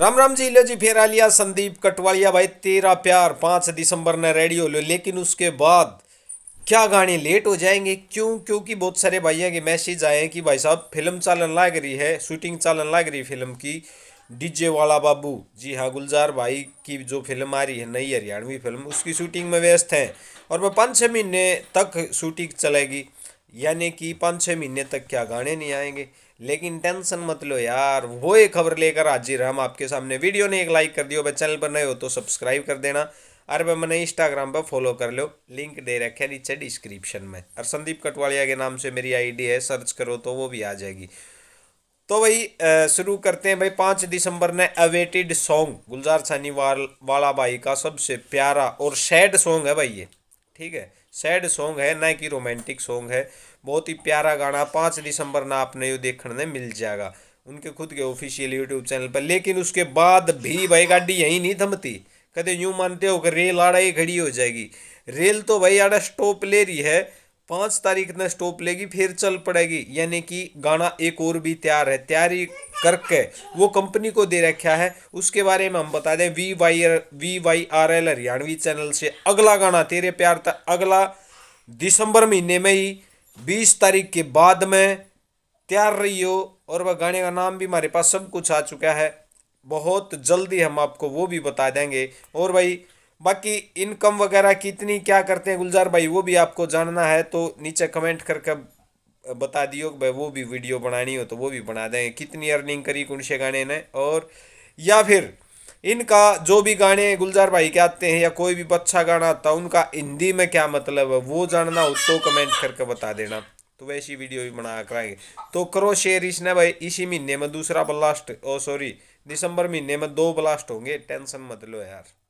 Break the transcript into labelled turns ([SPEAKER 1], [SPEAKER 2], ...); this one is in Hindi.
[SPEAKER 1] राम राम जी लो जी फेरा लिया संदीप कटवालिया भाई तेरा प्यार पाँच दिसंबर ने रेडी हो लो लेकिन उसके बाद क्या गाने लेट हो जाएंगे क्यों क्योंकि बहुत सारे भाइयों के मैसेज आए हैं कि भाई साहब फिल्म चालन लग रही है शूटिंग चालन लग रही फिल्म की डीजे वाला बाबू जी हाँ गुलजार भाई की जो फिल्म आ रही है नई हरियाणवी फिल्म उसकी शूटिंग में व्यस्त हैं और वह पाँच छः महीने तक शूटिंग चलेगी यानी कि पाँच छः महीने तक क्या गाने नहीं आएंगे लेकिन टेंशन मत लो यार वो एक खबर लेकर हाजिर हम आपके सामने वीडियो ने एक लाइक कर दियो चैनल पर नए हो तो सब्सक्राइब कर देना और भाई मैंने इंस्टाग्राम पर फॉलो कर लो लिंक दे रखे नीचे डिस्क्रिप्शन में और संदीप कटवालिया के नाम से मेरी आईडी है सर्च करो तो वो भी आ जाएगी तो भाई शुरू करते हैं भाई पाँच दिसंबर ने अवेटेड सॉन्ग गुलजार सानी वाल वाला भाई का सबसे प्यारा और सैड सॉन्ग है भाई ये ठीक है सैड सॉन्ग है ना कि रोमांटिक सॉन्ग है बहुत ही प्यारा गाना पाँच दिसंबर ना आपने ये देखने मिल जाएगा उनके खुद के ऑफिशियल यूट्यूब चैनल पर लेकिन उसके बाद भी भाई गाड़ी यहीं नहीं थमती कदे यूँ मानते हो कि रेल आड़ा ही खड़ी हो जाएगी रेल तो भाई आड़ा स्टॉप ले रही है पाँच तारीख ने स्टॉप लेगी फिर चल पड़ेगी यानी कि गाना एक और भी तैयार है तैयारी करके वो कंपनी को दे रखा है उसके बारे में हम बता दें V Y V Y R L Haryanvi channel से अगला गाना तेरे प्यार तक अगला दिसंबर महीने में ही बीस तारीख के बाद में तैयार रही हो और वह गाने का नाम भी हमारे पास सब कुछ आ चुका है बहुत जल्दी हम आपको वो भी बता देंगे और भाई बाकी इनकम वगैरह कितनी क्या करते हैं गुलजार भाई वो भी आपको जानना है तो नीचे कमेंट करके बता दियो भाई वो भी वीडियो बनानी हो तो वो भी बना दें कितनी अर्निंग करी कुंडे गाने ने और या फिर इनका जो भी गाने गुलजार भाई के आते हैं या कोई भी अच्छा गाना आता है उनका हिंदी में क्या मतलब है वो जानना हो तो कमेंट करके बता देना तो वैसी वीडियो भी बना कराएंगे तो करो शेयर इसने भाई इसी महीने में दूसरा ब्लास्ट ओ सॉरी दिसंबर महीने में दो ब्लास्ट होंगे टेंशन मत लो यार